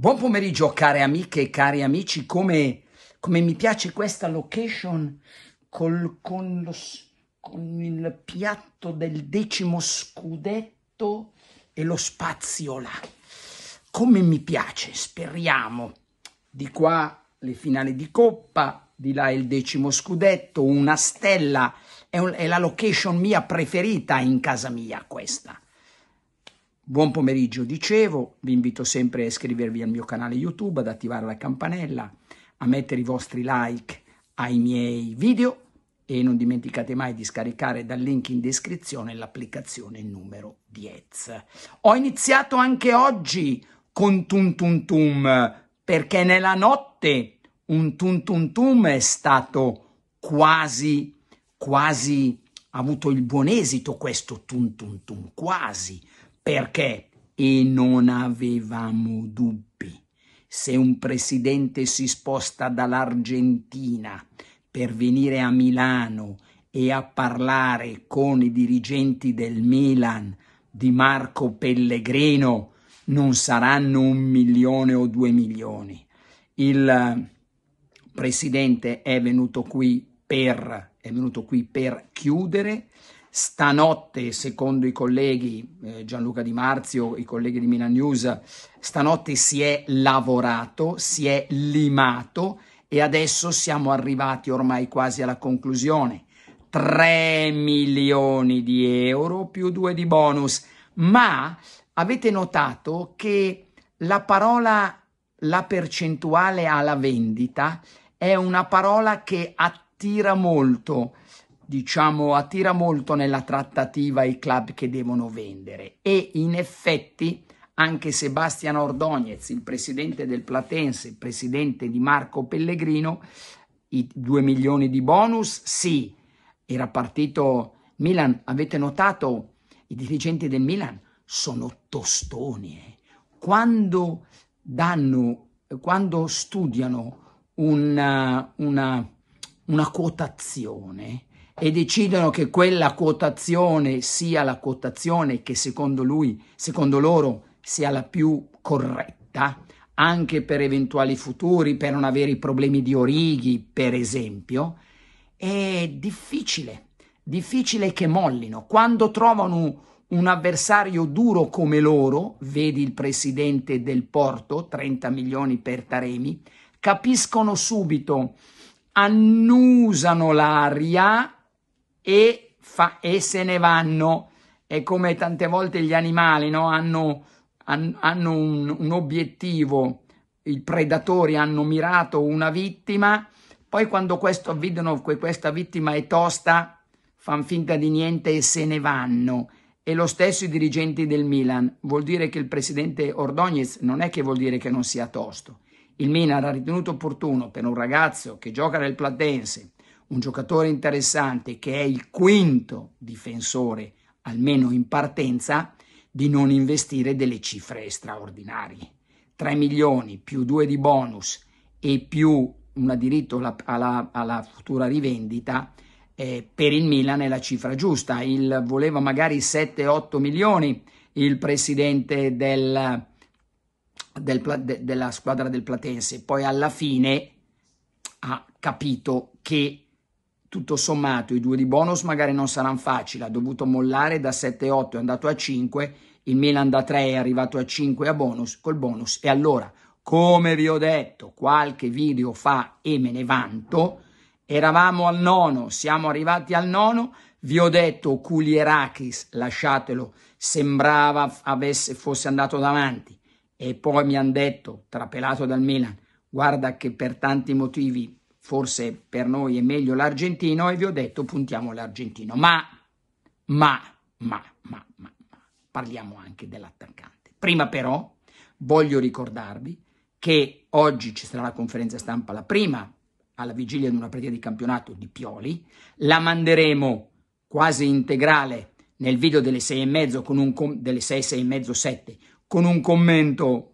Buon pomeriggio care amiche e cari amici, come, come mi piace questa location col, con, lo, con, il piatto del decimo scudetto e lo spazio là. Come mi piace, speriamo. Di qua le finali di coppa, di là il decimo scudetto, una stella, è, un, è la location mia preferita in casa mia questa. Buon pomeriggio, dicevo, vi invito sempre a iscrivervi al mio canale YouTube, ad attivare la campanella, a mettere i vostri like ai miei video e non dimenticate mai di scaricare dal link in descrizione l'applicazione numero 10. Ho iniziato anche oggi con Tum Tum Tum perché nella notte un Tum Tum Tum è stato quasi, quasi, ha avuto il buon esito questo Tum Tum Tum, quasi perché? E non avevamo dubbi. Se un presidente si sposta dall'Argentina per venire a Milano e a parlare con i dirigenti del Milan di Marco Pellegrino, non saranno un milione o due milioni. Il eh, presidente è venuto qui per, venuto qui per chiudere Stanotte, secondo i colleghi eh, Gianluca Di Marzio, i colleghi di Milan News, stanotte si è lavorato, si è limato e adesso siamo arrivati ormai quasi alla conclusione. 3 milioni di euro più 2 di bonus. Ma avete notato che la parola la percentuale alla vendita è una parola che attira molto diciamo, attira molto nella trattativa i club che devono vendere e in effetti anche Sebastian Ordonez, il presidente del Platense, presidente di Marco Pellegrino, i 2 milioni di bonus, sì, era partito Milan, avete notato, i dirigenti del Milan sono tostoni. Eh. Quando danno, quando studiano una, una, una quotazione, e decidono che quella quotazione sia la quotazione che secondo lui, secondo loro, sia la più corretta, anche per eventuali futuri, per non avere i problemi di orighi, per esempio, è difficile, difficile che mollino. Quando trovano un avversario duro come loro, vedi il presidente del Porto, 30 milioni per Taremi, capiscono subito, annusano l'aria e, fa, e se ne vanno. È come tante volte gli animali no? hanno, han, hanno un, un obiettivo, i predatori hanno mirato una vittima, poi quando questo avvedono che questa vittima è tosta, fanno finta di niente e se ne vanno. E lo stesso i dirigenti del Milan. Vuol dire che il presidente Ordonez non è che vuol dire che non sia tosto. Il Milan ha ritenuto opportuno per un ragazzo che gioca nel Platense, un giocatore interessante che è il quinto difensore, almeno in partenza, di non investire delle cifre straordinarie. 3 milioni più 2 di bonus e più un diritto alla, alla, alla, futura rivendita eh, per il Milan è la cifra giusta. Il, voleva magari 7-8 milioni il presidente del, del, de, della squadra del Platense, poi alla fine ha capito che tutto sommato i due di bonus magari non saranno facili, ha dovuto mollare da 7-8 è andato a 5, il Milan da 3 è arrivato a 5 a bonus, col bonus. E allora, come vi ho detto qualche video fa e me ne vanto, eravamo al nono, siamo arrivati al nono, vi ho detto Kulierakis, lasciatelo, sembrava avesse, fosse andato davanti. E poi mi hanno detto, trapelato dal Milan, guarda che per tanti motivi forse per noi è meglio l'argentino e vi ho detto puntiamo l'argentino. Ma, ma, ma, ma, ma, ma, parliamo anche dell'attaccante. Prima però voglio ricordarvi che oggi ci sarà la conferenza stampa, la prima, alla vigilia di una partita di campionato di Pioli, la manderemo quasi integrale nel video delle 6 e mezzo, con un com- delle 6, 6 e mezzo, 7, con un commento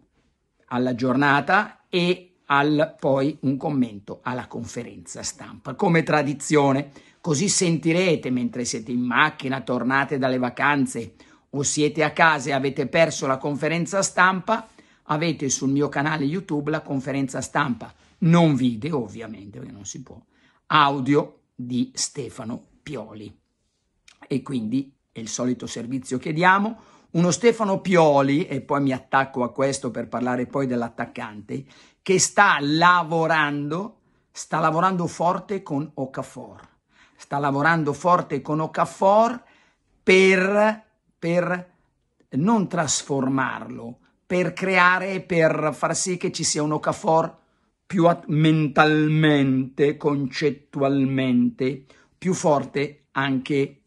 alla giornata e al, poi un commento alla conferenza stampa, come tradizione. Così sentirete mentre siete in macchina, tornate dalle vacanze o siete a casa e avete perso la conferenza stampa, avete sul mio canale YouTube la conferenza stampa, non video ovviamente perché non si può, audio di Stefano Pioli. E quindi è il solito servizio che diamo uno Stefano Pioli, e poi mi attacco a questo per parlare poi dell'attaccante, che sta lavorando, sta lavorando forte con Okafor. Sta lavorando forte con Okafor per, per non trasformarlo, per creare, per far sì che ci sia un Okafor più mentalmente, concettualmente, più forte anche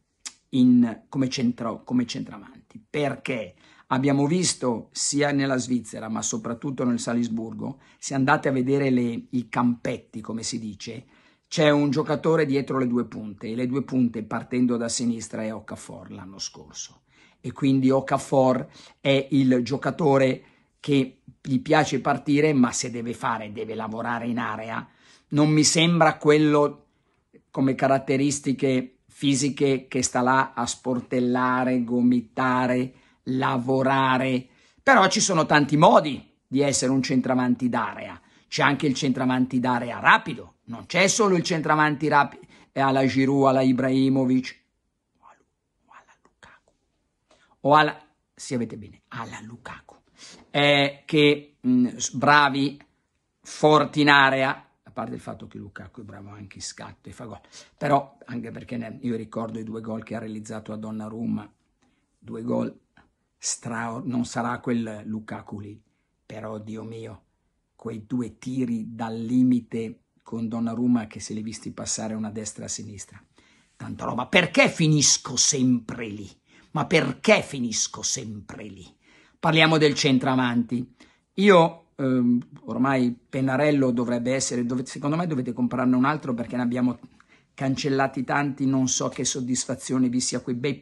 in, come, centro, come centravanti avanti perché abbiamo visto sia nella Svizzera ma soprattutto nel Salisburgo, se andate a vedere le, i campetti come si dice, c'è un giocatore dietro le due punte e le due punte partendo da sinistra è Okafor l'anno scorso e quindi Okafor è il giocatore che gli piace partire ma se deve fare deve lavorare in area non mi sembra quello come caratteristiche fisiche che sta là a sportellare, gomitare, lavorare. Però ci sono tanti modi di essere un centravanti d'area. C'è anche il centravanti d'area rapido, non c'è solo il centravanti rapido eh, alla Giroud, alla Ibrahimovic o alla, o alla Lukaku o alla, se avete bene, alla Lukaku, eh, che mh, bravi, forti in area, parte il fatto che Lukaku è bravo anche in scatto e fa gol, però anche perché io ricordo i due gol che ha realizzato a Donnarumma, due gol straordinari, non sarà quel Lukaku lì, però Dio mio, quei due tiri dal limite con Donnarumma che se li visti passare una destra a sinistra. Tanta roba, perché finisco sempre lì? Ma perché finisco sempre lì? Parliamo del centravanti. Io ehm, ormai Pennarello dovrebbe essere, dovete, secondo me dovete comprarne un altro perché ne abbiamo cancellati tanti, non so che soddisfazione vi sia quei bei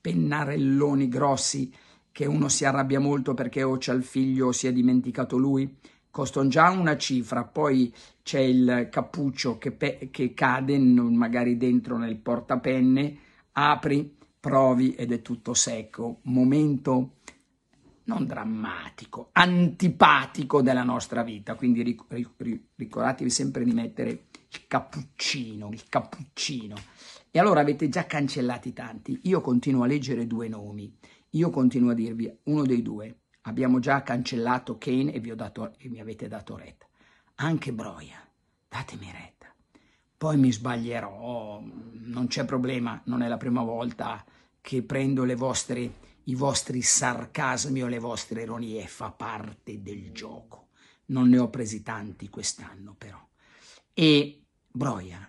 pennarelloni grossi che uno si arrabbia molto perché o c'è il figlio o si è dimenticato lui, costano già una cifra, poi c'è il cappuccio che, che cade magari dentro nel portapenne, apri, provi ed è tutto secco, momento non drammatico, antipatico della nostra vita. Quindi ric- ric- ricordatevi sempre di mettere il cappuccino, il cappuccino. E allora avete già cancellati tanti. Io continuo a leggere due nomi. Io continuo a dirvi uno dei due. Abbiamo già cancellato Kane e, dato, e mi avete dato retta. Anche Broia, datemi retta. Poi mi sbaglierò, non c'è problema, non è la prima volta che prendo le vostre i vostri sarcasmi o le vostre ironie, fa parte del gioco. Non ne ho presi tanti quest'anno però. E Broia,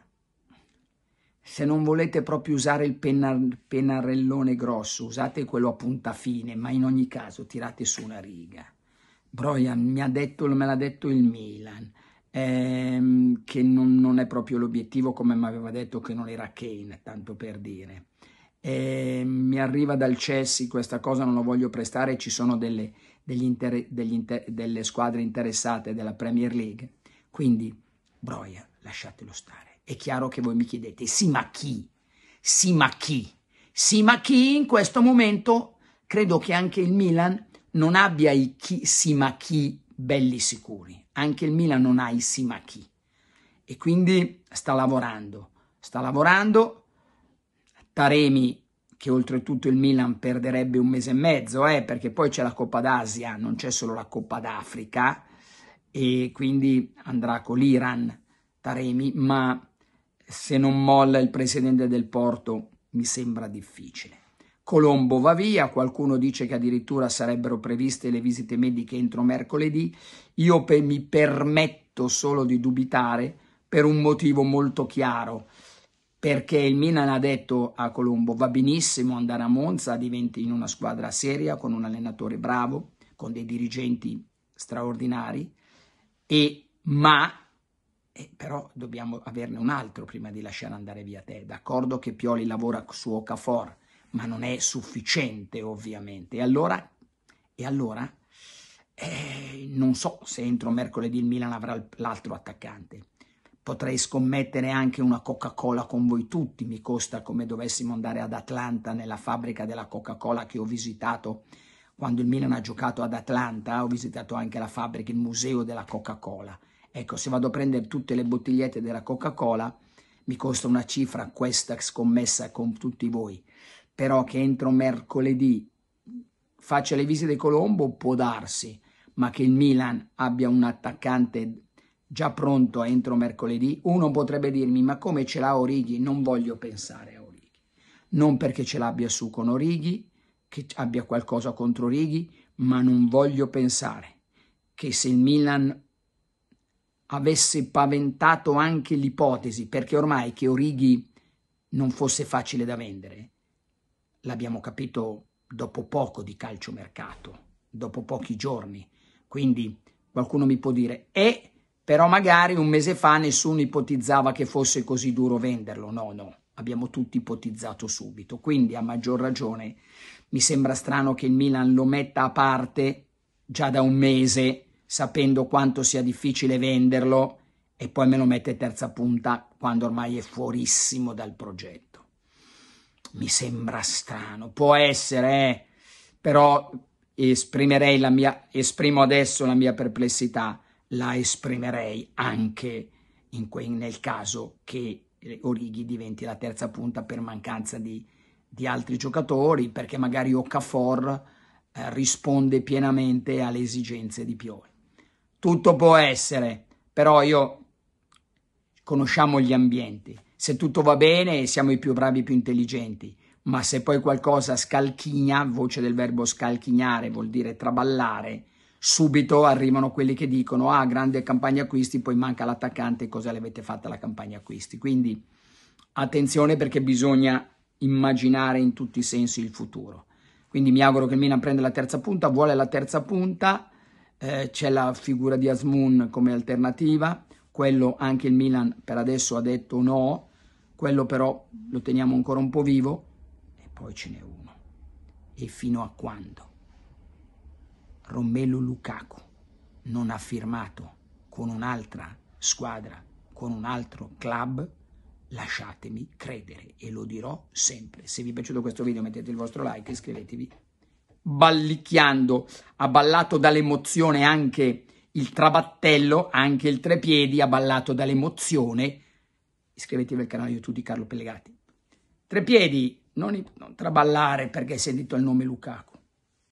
se non volete proprio usare il pennarellone grosso, usate quello a punta fine, ma in ogni caso tirate su una riga. Broian mi ha detto, me l'ha detto il Milan, ehm, che non, non, è proprio l'obiettivo come mi aveva detto che non era Kane, tanto per dire e ehm, mi arriva dal Cessi questa cosa, non lo voglio prestare, ci sono delle, inter, inter, delle squadre interessate della Premier League, quindi Broia, lasciatelo stare. È chiaro che voi mi chiedete, sì ma chi? Sì ma chi? Sì ma chi in questo momento credo che anche il Milan non abbia i chi, sì ma chi belli sicuri, anche il Milan non ha i sì ma chi e quindi sta lavorando, sta lavorando Taremi che oltretutto il Milan perderebbe un mese e mezzo, eh, perché poi c'è la Coppa d'Asia, non c'è solo la Coppa d'Africa, e quindi andrà con l'Iran Taremi, ma se non molla il presidente del Porto mi sembra difficile. Colombo va via, qualcuno dice che addirittura sarebbero previste le visite mediche entro mercoledì, io pe mi permetto solo di dubitare per un motivo molto chiaro perché il Milan ha detto a Colombo va benissimo andare a Monza, diventi in una squadra seria, con un allenatore bravo, con dei dirigenti straordinari, e, ma eh, però dobbiamo averne un altro prima di lasciare andare via te. D'accordo che Pioli lavora su Ocafor, ma non è sufficiente ovviamente. E allora, e allora eh, non so se entro mercoledì il Milan avrà l'altro attaccante. Potrei scommettere anche una Coca-Cola con voi tutti, mi costa come dovessimo andare ad Atlanta nella fabbrica della Coca-Cola che ho visitato quando il Milan ha giocato ad Atlanta, ho visitato anche la fabbrica, il museo della Coca-Cola. Ecco, se vado a prendere tutte le bottigliette della Coca-Cola, mi costa una cifra questa scommessa con tutti voi. Però che entro mercoledì faccia le visite di Colombo può darsi, ma che il Milan abbia un attaccante già pronto entro mercoledì, uno potrebbe dirmi ma come ce l'ha Orighi? Non voglio pensare a Orighi. Non perché ce l'abbia su con Orighi, che abbia qualcosa contro Orighi, ma non voglio pensare che se il Milan avesse paventato anche l'ipotesi, perché ormai che Orighi non fosse facile da vendere, l'abbiamo capito dopo poco di calciomercato, dopo pochi giorni. Quindi qualcuno mi può dire, e eh, però magari un mese fa nessuno ipotizzava che fosse così duro venderlo, no, no, abbiamo tutti ipotizzato subito, quindi a maggior ragione mi sembra strano che il Milan lo metta a parte già da un mese, sapendo quanto sia difficile venderlo, e poi me lo mette terza punta quando ormai è fuorissimo dal progetto. Mi sembra strano, può essere, eh? però esprimerei la mia, esprimo adesso la mia perplessità la esprimerei anche quei, nel caso che eh, Orighi diventi la terza punta per mancanza di, di altri giocatori, perché magari Okafor eh, risponde pienamente alle esigenze di Pioli. Tutto può essere, però io conosciamo gli ambienti. Se tutto va bene siamo i più bravi, i più intelligenti, ma se poi qualcosa scalchigna, voce del verbo scalchignare vuol dire traballare, subito arrivano quelli che dicono ah grande campagna acquisti poi manca l'attaccante cosa l'avete fatta la campagna acquisti quindi attenzione perché bisogna immaginare in tutti i sensi il futuro quindi mi auguro che il Milan prenda la terza punta vuole la terza punta eh, c'è la figura di Asmoon come alternativa quello anche il Milan per adesso ha detto no quello però lo teniamo ancora un po' vivo e poi ce n'è uno e fino a quando Romelu Lukaku non ha firmato con un'altra squadra, con un altro club, lasciatemi credere e lo dirò sempre. Se vi è piaciuto questo video mettete il vostro like, e iscrivetevi. Ballicchiando, ha ballato dall'emozione anche il trabattello, anche il trepiedi, ha ballato dall'emozione. Iscrivetevi al canale YouTube di Carlo Pellegati. Trepiedi, non, non traballare perché hai sentito il nome Lukaku.